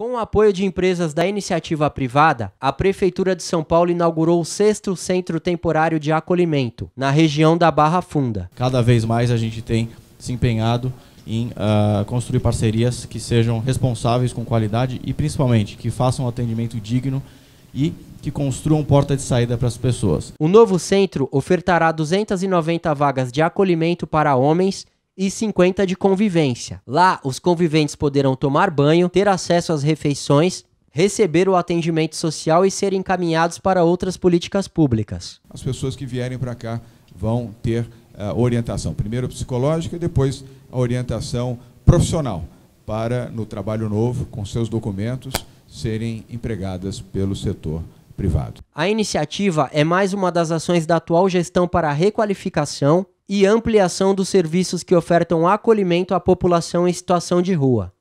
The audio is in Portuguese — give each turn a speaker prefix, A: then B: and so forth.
A: Com o apoio de empresas da iniciativa privada, a Prefeitura de São Paulo inaugurou o sexto centro temporário de acolhimento, na região da Barra Funda.
B: Cada vez mais a gente tem se empenhado em uh, construir parcerias que sejam responsáveis com qualidade e, principalmente, que façam um atendimento digno e que construam porta de saída para as pessoas.
A: O novo centro ofertará 290 vagas de acolhimento para homens e 50 de convivência. Lá, os conviventes poderão tomar banho, ter acesso às refeições, receber o atendimento social e serem encaminhados para outras políticas públicas. As
C: pessoas que vierem para cá vão ter uh, orientação, primeiro psicológica e depois a orientação profissional para no trabalho novo com seus documentos serem empregadas pelo setor privado.
A: A iniciativa é mais uma das ações da atual gestão para a requalificação e ampliação dos serviços que ofertam acolhimento à população em situação de rua.